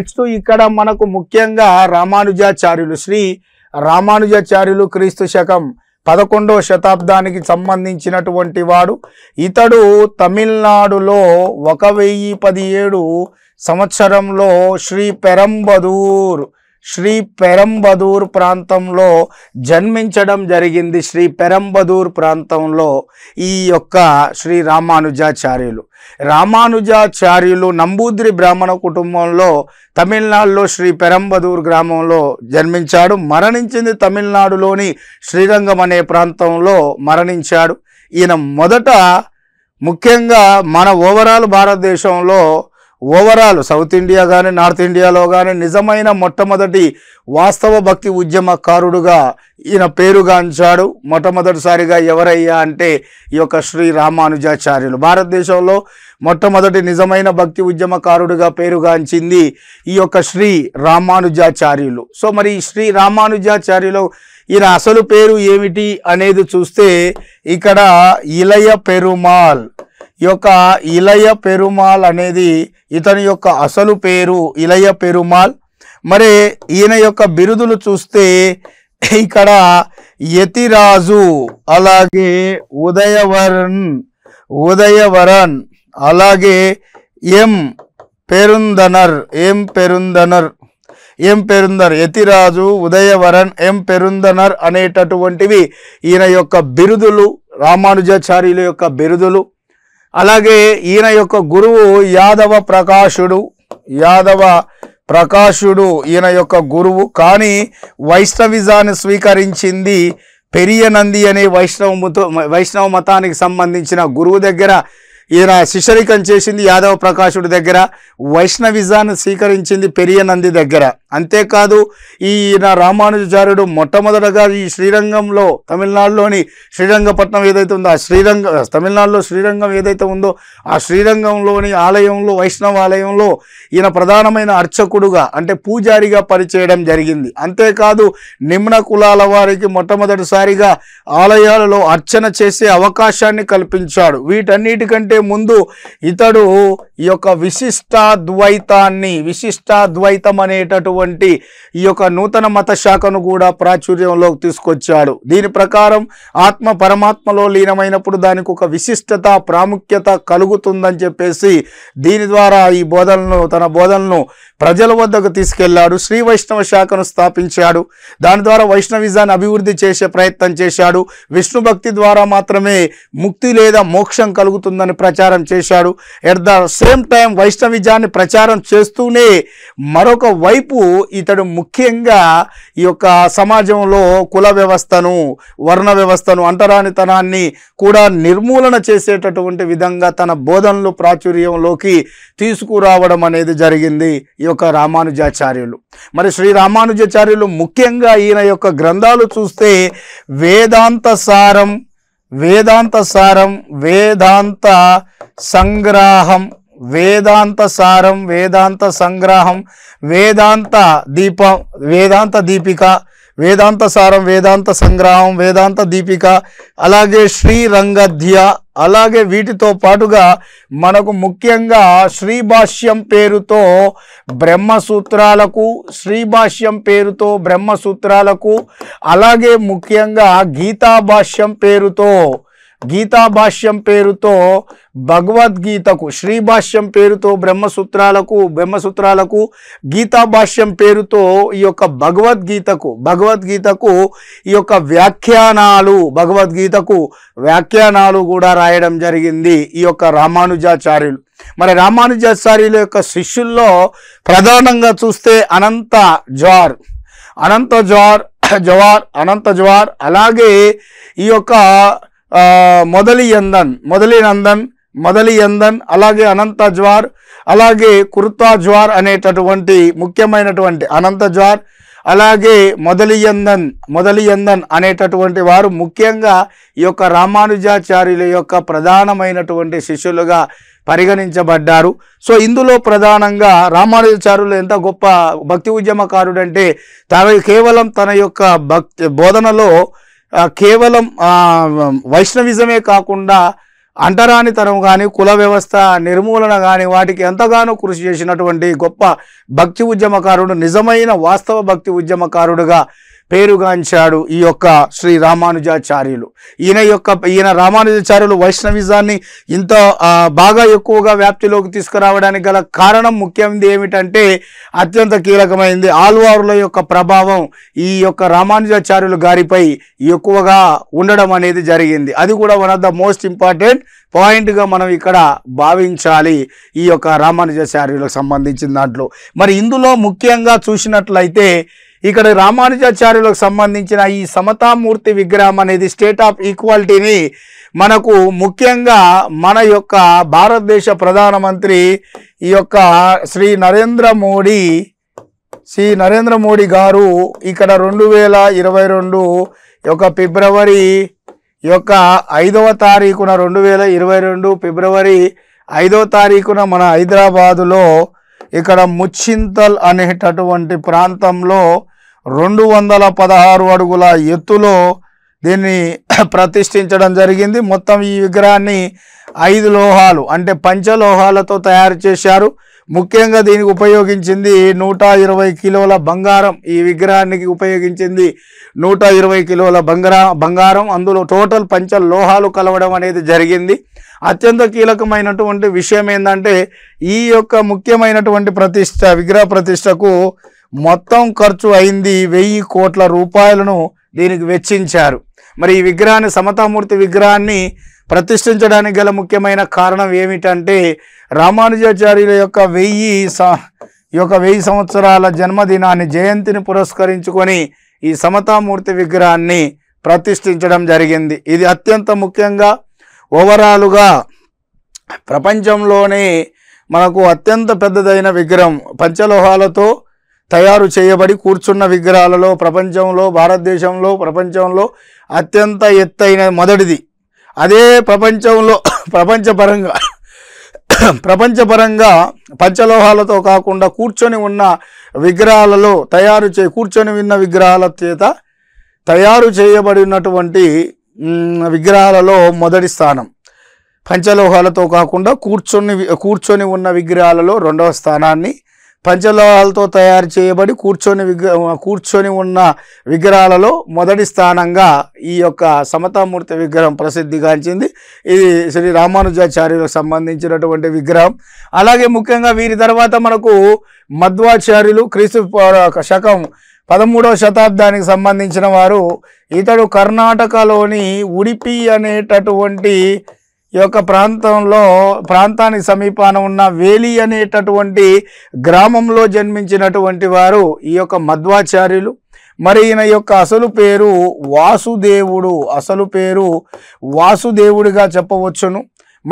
next ఇక్కడ మనకు ముఖ్యంగా రామానుజాచార్యులు శ్రీ రామానుజాచార్యులు క్రీస్తు శకం పదకొండవ శతాబ్దానికి సంబంధించినటువంటి వాడు ఇతడు తమిళనాడులో ఒక వెయ్యి పదిహేడు సంవత్సరంలో శ్రీ పెరంబదూర్ శ్రీ పెరంబదూర్ ప్రాంతంలో జన్మించడం జరిగింది శ్రీ పెరంబదూర్ ప్రాంతంలో ఈ యొక్క శ్రీ రామానుజాచార్యులు రామానుజాచార్యులు నంబూద్రి బ్రాహ్మణ కుటుంబంలో తమిళనాడులో శ్రీ పెరంబదూర్ గ్రామంలో జన్మించాడు మరణించింది తమిళనాడులోని శ్రీరంగం అనే ప్రాంతంలో మరణించాడు ఈయన మొదట ముఖ్యంగా మన ఓవరాల్ భారతదేశంలో ఓవరాల్ సౌత్ ఇండియా కానీ నార్త్ ఇండియాలో కానీ నిజమైన మొట్టమొదటి వాస్తవ భక్తి ఉద్యమకారుడుగా ఈయన పేరుగాంచాడు మొట్టమొదటిసారిగా ఎవరయ్యా అంటే ఈ యొక్క శ్రీ రామానుజాచార్యులు భారతదేశంలో మొట్టమొదటి నిజమైన భక్తి ఉద్యమకారుడుగా పేరుగాంచింది ఈ యొక్క శ్రీ రామానుజాచార్యులు సో మరి శ్రీ రామానుజాచార్యులు ఈయన అసలు పేరు ఏమిటి అనేది చూస్తే ఇక్కడ ఇలయ పెరుమాల్ యొక్క ఇలయ పెరుమాల్ అనేది ఇతని యొక్క అసలు పేరు ఇలయ పెరుమాల్ మరి ఈయన యొక్క బిరుదులు చూస్తే ఇక్కడ యతిరాజు అలాగే ఉదయవరన్ ఉదయవరన్ అలాగే ఎం పెరుందనర్ ఎం పెరుందనర్ ఎం పెరుందర్ యతిరాజు ఉదయవరన్ ఎం పెరుందనర్ అనేటటువంటివి ఈయన యొక్క బిరుదులు రామానుజాచార్యుల యొక్క బిరుదులు అలాగే ఈయన యొక్క గురువు యాదవ ప్రకాశుడు యాదవ ప్రకాశుడు ఈయన యొక్క గురువు కానీ వైష్ణవిజాన్ని స్వీకరించింది పెరియ నంది అనే వైష్ణవముతో వైష్ణవ మతానికి సంబంధించిన గురువు దగ్గర ఈయన శిశరికం చేసింది యాదవ ప్రకాశుడి దగ్గర వైష్ణవిజాన్ని స్వీకరించింది పెరియ నంది దగ్గర అంతేకాదు ఈయన రామానుజాచార్యుడు మొట్టమొదటగా ఈ శ్రీరంగంలో తమిళనాడులోని శ్రీరంగపట్నం ఏదైతే ఉందో ఆ శ్రీరంగ తమిళనాడులో శ్రీరంగం ఏదైతే ఉందో ఆ శ్రీరంగంలోని ఆలయంలో వైష్ణవ ఆలయంలో ఈయన ప్రధానమైన అర్చకుడుగా అంటే పూజారిగా పనిచేయడం జరిగింది అంతేకాదు నిమ్న కులాల వారికి మొట్టమొదటిసారిగా ఆలయాలలో అర్చన చేసే అవకాశాన్ని కల్పించాడు వీటన్నిటికంటే ముందు ఇతడు ఈ యొక్క విశిష్టాద్వైతాన్ని విశిష్టాద్వైతం అనేటటువంటి ఉన్నటువంటి ఈ యొక్క నూతన మత శాఖను కూడా ప్రాచుర్యంలోకి తీసుకొచ్చాడు దీని ప్రకారం ఆత్మ పరమాత్మలో లీనమైనప్పుడు దానికి ఒక విశిష్టత ప్రాముఖ్యత కలుగుతుందని చెప్పేసి దీని ద్వారా ఈ బోధనను తన బోధనను ప్రజల వద్దకు తీసుకెళ్లాడు శ్రీ వైష్ణవ శాఖను స్థాపించాడు దాని ద్వారా వైష్ణవిజాన్ని అభివృద్ధి చేసే ప్రయత్నం చేశాడు విష్ణు భక్తి ద్వారా మాత్రమే ముక్తి లేదా మోక్షం కలుగుతుందని ప్రచారం చేశాడు ఎట్ ద సేమ్ టైం వైష్ణవిజాన్ని ప్రచారం చేస్తూనే మరొక వైపు ఇతడు ముఖ్యంగా ఈ యొక్క సమాజంలో కుల వ్యవస్థను వర్ణ వ్యవస్థను అంటరానితనాన్ని కూడా నిర్మూలన చేసేటటువంటి విధంగా తన బోధనలు ప్రాచుర్యంలోకి తీసుకురావడం అనేది జరిగింది ఈ యొక్క రామానుజాచార్యులు మరి శ్రీ రామానుజాచార్యులు ముఖ్యంగా ఈయన యొక్క గ్రంథాలు చూస్తే వేదాంత సారం వేదాంత సారం వేదాంత సంగ్రాహం వేదాంత సారం వేదాంత సంగ్రహం వేదాంత దీప వేదాంత దీపిక వేదాంత సారం వేదాంత సంగ్రహం వేదాంత దీపిక అలాగే శ్రీ రంగధ్య అలాగే వీటితో పాటుగా మనకు ముఖ్యంగా శ్రీభాష్యం పేరుతో బ్రహ్మసూత్రాలకు శ్రీభాష్యం పేరుతో బ్రహ్మసూత్రాలకు అలాగే ముఖ్యంగా గీతాభాష్యం పేరుతో గీతాభాష్యం పేరుతో భగవద్గీతకు శ్రీభాష్యం పేరుతో బ్రహ్మసూత్రాలకు బ్రహ్మసూత్రాలకు గీతాభాష్యం పేరుతో ఈ యొక్క భగవద్గీతకు భగవద్గీతకు ఈ యొక్క వ్యాఖ్యానాలు భగవద్గీతకు వ్యాఖ్యానాలు కూడా రాయడం జరిగింది ఈ యొక్క రామానుజాచార్యులు మరి రామానుజాచార్యుల యొక్క శిష్యుల్లో ప్రధానంగా చూస్తే అనంత జ్వార్ అనంత జ్వార్ జవార్ అనంత జ్వార్ అలాగే ఈ యొక్క మొదలి మొదలి నందన్ మొదలి ఎందన్ అలాగే అనంత జ్వార్ అలాగే కుర్తా జ్వార్ అనేటటువంటి ముఖ్యమైనటువంటి అనంత జ్వార్ అలాగే మొదలి మొదలి ఎందన్ అనేటటువంటి వారు ముఖ్యంగా ఈ యొక్క రామానుజాచార్యుల యొక్క ప్రధానమైనటువంటి శిష్యులుగా పరిగణించబడ్డారు సో ఇందులో ప్రధానంగా రామానుజాచార్యులు ఎంత గొప్ప భక్తి ఉద్యమకారుడంటే తన కేవలం తన యొక్క భక్తి బోధనలో కేవలం వైష్ణవిజమే కాకుండా అంటరానితనం కానీ కుల వ్యవస్థ నిర్మూలన కానీ వాటికి ఎంతగానో కృషి చేసినటువంటి గొప్ప భక్తి ఉద్యమకారుడు నిజమైన వాస్తవ భక్తి ఉద్యమకారుడుగా పేరుగాంచాడు ఈ యొక్క శ్రీ రామానుజాచార్యులు ఈయన యొక్క ఈయన రామానుజాచార్యులు వైష్ణవిజాన్ని ఇంత బాగా ఎక్కువగా వ్యాప్తిలోకి తీసుకురావడానికి గల కారణం ముఖ్యమైనది ఏమిటంటే అత్యంత కీలకమైంది ఆల్వారుల యొక్క ప్రభావం ఈ యొక్క రామానుజాచార్యులు గారిపై ఎక్కువగా ఉండడం అనేది జరిగింది అది కూడా one of the most important పాయింట్గా మనం ఇక్కడ భావించాలి ఈ యొక్క రామానుజాచార్యులకు సంబంధించిన దాంట్లో మరి ఇందులో ముఖ్యంగా చూసినట్లయితే ఇక్కడ రామానుజాచార్యులకు సంబంధించిన ఈ సమతామూర్తి విగ్రహం అనేది స్టేట్ ఆఫ్ ఈక్వాలిటీని మనకు ముఖ్యంగా మన యొక్క భారతదేశ ప్రధానమంత్రి ఈ యొక్క శ్రీ నరేంద్ర మోడీ శ్రీ నరేంద్ర మోడీ గారు ఇక్కడ రెండు వేల ఇరవై రెండు యొక్క ఫిబ్రవరి యొక్క ఐదవ తారీఖున రెండు వేల ఇరవై రెండు ఫిబ్రవరి ఐదవ తారీఖున మన హైదరాబాదులో ఇక్కడ ముచ్చింతల్ అనేటటువంటి ప్రాంతంలో రెండు వందల పదహారు అడుగుల ఎత్తులో దీన్ని ప్రతిష్ఠించడం జరిగింది మొత్తం ఈ విగ్రహాన్ని ఐదు లోహాలు అంటే పంచలోహాలతో తయారు చేశారు ముఖ్యంగా దీనికి ఉపయోగించింది నూట ఇరవై కిలోల బంగారం ఈ విగ్రహానికి ఉపయోగించింది నూట ఇరవై కిలోల బంగారం అందులో టోటల్ పంచ లోహాలు కలవడం అనేది జరిగింది అత్యంత కీలకమైనటువంటి విషయం ఏంటంటే ఈ యొక్క ముఖ్యమైనటువంటి ప్రతిష్ట విగ్రహ ప్రతిష్టకు మొత్తం ఖర్చు అయింది వెయ్యి కోట్ల రూపాయలను దీనికి వెచ్చించారు మరి ఈ విగ్రహాన్ని సమతామూర్తి విగ్రహాన్ని ప్రతిష్ఠించడానికి గల ముఖ్యమైన కారణం ఏమిటంటే రామానుజాచార్యుల యొక్క వెయ్యి ఈ యొక్క వెయ్యి సంవత్సరాల జన్మదినాన్ని జయంతిని పురస్కరించుకొని ఈ సమతామూర్తి విగ్రహాన్ని ప్రతిష్ఠించడం జరిగింది ఇది అత్యంత ముఖ్యంగా ఓవరాలుగా ప్రపంచంలోనే మనకు అత్యంత పెద్దదైన విగ్రహం పంచలోహాలతో తయారు చేయబడి కూర్చున్న విగ్రహాలలో ప్రపంచంలో భారతదేశంలో ప్రపంచంలో అత్యంత ఎత్తైన మొదటిది అదే ప్రపంచంలో ప్రపంచపరంగా ప్రపంచపరంగా పంచలోహాలతో కాకుండా కూర్చొని ఉన్న విగ్రహాలలో తయారు చే కూర్చొని ఉన్న విగ్రహాల చేత తయారు చేయబడినటువంటి విగ్రహాలలో మొదటి స్థానం పంచలోహాలతో కాకుండా కూర్చొని కూర్చొని ఉన్న విగ్రహాలలో రెండవ స్థానాన్ని పంచలోహాలతో తయారు చేయబడి కూర్చొని విగ్ర కూర్చొని ఉన్న విగ్రహాలలో మొదటి స్థానంగా ఈ యొక్క సమతామూర్తి విగ్రహం ప్రసిద్ధిగాంచింది ఇది శ్రీ రామానుజాచార్యులకు సంబంధించినటువంటి విగ్రహం అలాగే ముఖ్యంగా వీరి తర్వాత మనకు మధ్వాచార్యులు క్రీస్తు శకం పదమూడవ శతాబ్దానికి సంబంధించిన వారు ఇతడు కర్ణాటకలోని ఉడిపి అనేటటువంటి ఈ యొక్క ప్రాంతంలో ప్రాంతానికి సమీపాన ఉన్న వేలి అనేటటువంటి గ్రామంలో జన్మించినటువంటి వారు ఈ యొక్క మధ్వాచార్యులు మరి ఈయన యొక్క అసలు పేరు వాసుదేవుడు అసలు పేరు వాసుదేవుడిగా చెప్పవచ్చును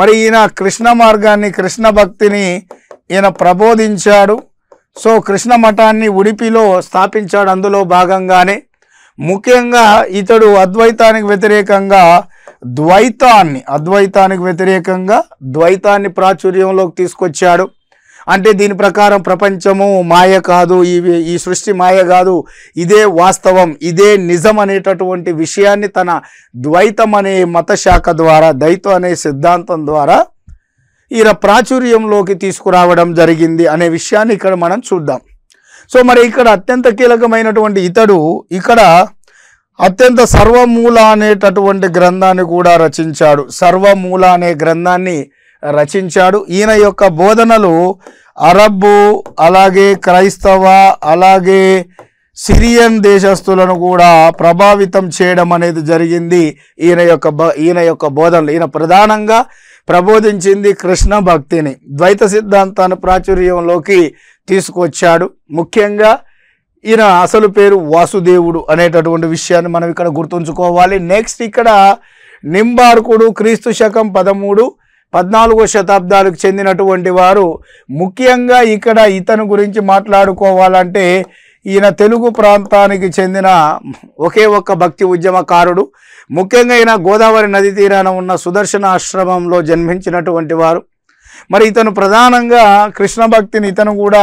మరి ఈయన కృష్ణ మార్గాన్ని కృష్ణ భక్తిని ఈయన ప్రబోధించాడు సో కృష్ణ మఠాన్ని ఉడిపిలో స్థాపించాడు అందులో భాగంగానే ముఖ్యంగా ఇతడు అద్వైతానికి వ్యతిరేకంగా ద్వైతాన్ని అద్వైతానికి వ్యతిరేకంగా ద్వైతాన్ని ప్రాచుర్యంలోకి తీసుకొచ్చాడు అంటే దీని ప్రకారం ప్రపంచము మాయ కాదు ఇవి ఈ సృష్టి మాయ కాదు ఇదే వాస్తవం ఇదే నిజం అనేటటువంటి విషయాన్ని తన ద్వైతం అనే మతశాఖ ద్వారా ద్వైతం అనే సిద్ధాంతం ద్వారా ఈయన ప్రాచుర్యంలోకి తీసుకురావడం జరిగింది అనే విషయాన్ని ఇక్కడ మనం చూద్దాం సో మరి ఇక్కడ అత్యంత కీలకమైనటువంటి ఇతడు ఇక్కడ అత్యంత సర్వమూల అనేటటువంటి గ్రంథాన్ని కూడా రచించాడు సర్వమూల అనే గ్రంథాన్ని రచించాడు ఈయన యొక్క బోధనలు అరబ్బు అలాగే క్రైస్తవ అలాగే సిరియన్ దేశస్తులను కూడా ప్రభావితం చేయడం అనేది జరిగింది ఈయన యొక్క ఈయన యొక్క బోధనలు ఈయన ప్రధానంగా ప్రబోధించింది కృష్ణ భక్తిని ద్వైత సిద్ధాంతాన్ని ప్రాచుర్యంలోకి తీసుకొచ్చాడు ముఖ్యంగా ఈయన అసలు పేరు వాసుదేవుడు అనేటటువంటి విషయాన్ని మనం ఇక్కడ గుర్తుంచుకోవాలి నెక్స్ట్ ఇక్కడ నింబార్కుడు క్రీస్తు శకం పదమూడు పద్నాలుగో శతాబ్దాలకు చెందినటువంటి వారు ముఖ్యంగా ఇక్కడ ఇతను గురించి మాట్లాడుకోవాలంటే ఈయన తెలుగు ప్రాంతానికి చెందిన ఒకే ఒక్క భక్తి ఉద్యమకారుడు ముఖ్యంగా ఈయన గోదావరి నది తీరాన ఉన్న సుదర్శన ఆశ్రమంలో జన్మించినటువంటి వారు మరి ఇతను ప్రధానంగా కృష్ణ భక్తిని ఇతను కూడా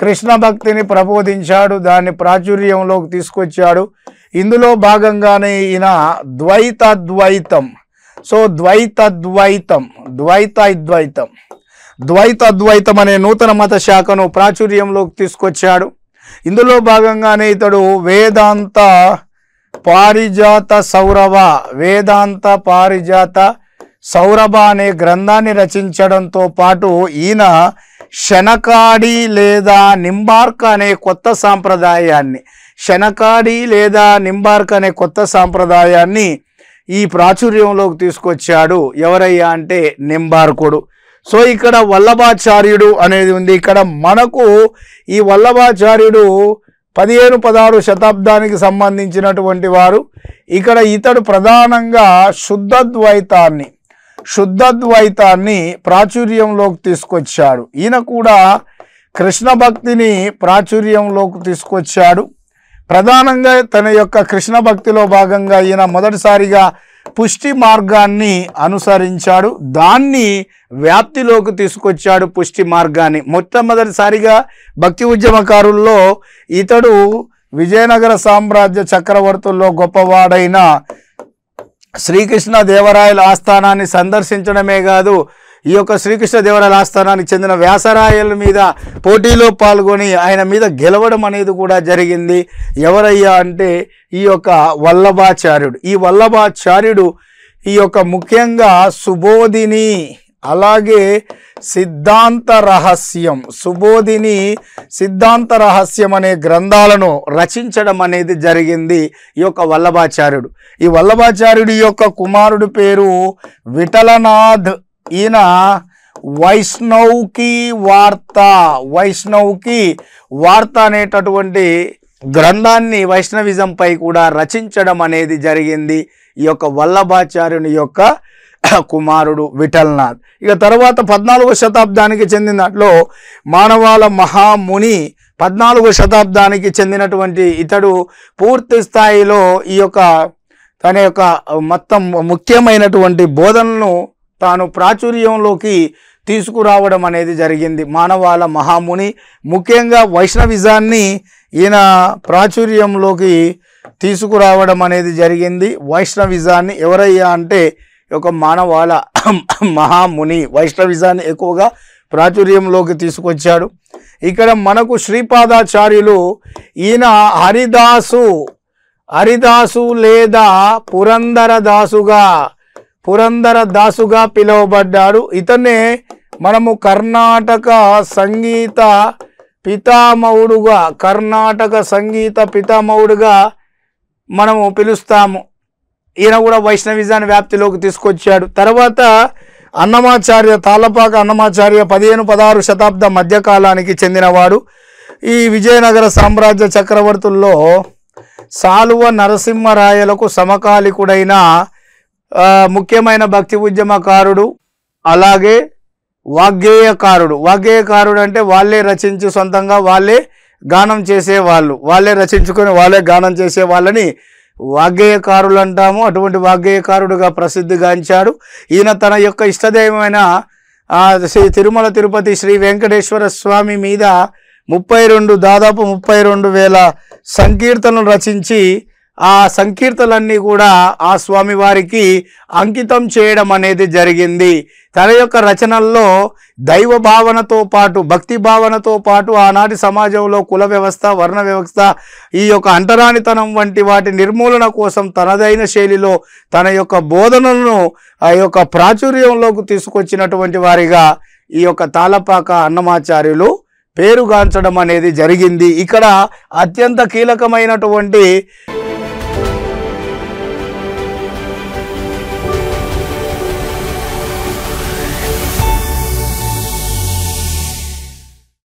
కృష్ణ భక్తిని ప్రబోధించాడు దాన్ని ప్రాచుర్యంలోకి తీసుకొచ్చాడు ఇందులో భాగంగానే ఈయన ద్వైతద్వైతం సో ద్వైతద్వైతం ద్వైతద్వైతం ద్వైతద్వైతం అనే నూతన మత శాఖను ప్రాచుర్యంలోకి తీసుకొచ్చాడు ఇందులో భాగంగానే ఇతడు వేదాంత పారిజాత సౌరభ వేదాంత పారిజాత సౌరభ అనే గ్రంథాన్ని రచించడంతో పాటు ఈయన శనకాడి లేదా నింబార్క్ అనే కొత్త సాంప్రదాయాన్ని శనకాడి లేదా నింబార్క్ అనే కొత్త సాంప్రదాయాన్ని ఈ ప్రాచుర్యంలోకి తీసుకొచ్చాడు ఎవరయ్యా అంటే నింబార్కుడు సో ఇక్కడ వల్లభాచార్యుడు అనేది ఉంది ఇక్కడ మనకు ఈ వల్లభాచార్యుడు పదిహేను పదహారు శతాబ్దానికి సంబంధించినటువంటి వారు ఇక్కడ ఇతడు ప్రధానంగా శుద్ధద్వైతాన్ని శుద్ధద్వైతాన్ని ప్రాచుర్యంలోకి తీసుకొచ్చాడు ఈయన కూడా కృష్ణ భక్తిని ప్రాచుర్యంలోకి తీసుకొచ్చాడు ప్రధానంగా తన యొక్క కృష్ణ భక్తిలో భాగంగా ఈయన మొదటిసారిగా పుష్టి మార్గాన్ని అనుసరించాడు దాన్ని వ్యాప్తిలోకి తీసుకొచ్చాడు పుష్టి మార్గాన్ని మొట్టమొదటిసారిగా భక్తి ఉద్యమకారుల్లో ఇతడు విజయనగర సామ్రాజ్య చక్రవర్తుల్లో గొప్పవాడైన శ్రీకృష్ణ దేవరాయల ఆస్థానాన్ని సందర్శించడమే కాదు ఈ యొక్క శ్రీకృష్ణ దేవరాయల ఆస్థానానికి చెందిన వ్యాసరాయల మీద పోటీలో పాల్గొని ఆయన మీద గెలవడం అనేది కూడా జరిగింది ఎవరయ్యా అంటే ఈ యొక్క వల్లభాచార్యుడు ఈ వల్లభాచార్యుడు ఈ యొక్క ముఖ్యంగా సుబోధిని అలాగే సిద్ధాంత రహస్యం సుబోధిని సిద్ధాంత రహస్యం అనే గ్రంథాలను రచించడం అనేది జరిగింది ఈ యొక్క వల్లభాచార్యుడు ఈ వల్లభాచార్యుడి యొక్క కుమారుడి పేరు విఠలనాథ్ ఈయన వైష్ణవ్కి వార్త వైష్ణవ్కి వార్త అనేటటువంటి గ్రంథాన్ని వైష్ణవిజంపై కూడా రచించడం అనేది జరిగింది ఈ యొక్క వల్లభాచార్యుని యొక్క కుమారుడు విఠల్నాథ్ ఇక తర్వాత పద్నాలుగో శతాబ్దానికి చెందిన దాంట్లో మానవాళ మహాముని పద్నాలుగో శతాబ్దానికి చెందినటువంటి ఇతడు పూర్తి స్థాయిలో ఈ యొక్క తన యొక్క మొత్తం ముఖ్యమైనటువంటి బోధనను తాను ప్రాచుర్యంలోకి తీసుకురావడం అనేది జరిగింది మానవాళ మహాముని ముఖ్యంగా వైష్ణవిజాన్ని ఈయన ప్రాచుర్యంలోకి తీసుకురావడం అనేది జరిగింది వైష్ణవిజాన్ని ఎవరయ్యా అంటే యొక్క మానవాళ మహాముని వైష్ణవిజాన్ని ఎక్కువగా ప్రాచుర్యంలోకి తీసుకొచ్చాడు ఇక్కడ మనకు శ్రీపాదాచార్యులు ఈయన హరిదాసు హరిదాసు లేదా పురంధరదాసుగా పురంధరదాసుగా పిలువబడ్డాడు ఇతనే మనము కర్ణాటక సంగీత పితామౌడుగా కర్ణాటక సంగీత పితామౌడుగా మనము పిలుస్తాము ఈయన కూడా వైష్ణవిజాన్ని వ్యాప్తిలోకి తీసుకొచ్చాడు తర్వాత అన్నమాచార్య తాళ్ళపాక అన్నమాచార్య పదిహేను పదహారు శతాబ్ద మధ్యకాలానికి చెందినవాడు ఈ విజయనగర సామ్రాజ్య చక్రవర్తుల్లో సాలువ నరసింహరాయలకు సమకాలికుడైన ముఖ్యమైన భక్తి ఉద్యమకారుడు అలాగే వాగ్గేయకారుడు వాగ్గేయకారుడు అంటే వాళ్ళే రచించి సొంతంగా వాళ్ళే గానం చేసేవాళ్ళు వాళ్ళే రచించుకొని వాళ్ళే గానం చేసేవాళ్ళని వాగ్గేయకారులు అంటాము అటువంటి వాగ్గేయకారుడుగా ప్రసిద్ధిగాంచాడు ఈయన తన యొక్క ఇష్టదైవమైన శ్రీ తిరుమల తిరుపతి శ్రీ వెంకటేశ్వర స్వామి మీద ముప్పై రెండు దాదాపు ముప్పై రెండు వేల సంకీర్తనలు రచించి ఆ సంకీర్తలన్నీ కూడా ఆ స్వామి వారికి అంకితం చేయడం అనేది జరిగింది తన యొక్క రచనల్లో దైవ భావనతో పాటు భక్తి భావనతో పాటు ఆనాటి సమాజంలో కుల వ్యవస్థ వర్ణ వ్యవస్థ ఈ యొక్క అంటరానితనం వంటి వాటి నిర్మూలన కోసం తనదైన శైలిలో తన యొక్క బోధనలను ఆ యొక్క ప్రాచుర్యంలోకి తీసుకొచ్చినటువంటి వారిగా ఈ యొక్క తాళపాక అన్నమాచార్యులు పేరుగాంచడం అనేది జరిగింది ఇక్కడ అత్యంత కీలకమైనటువంటి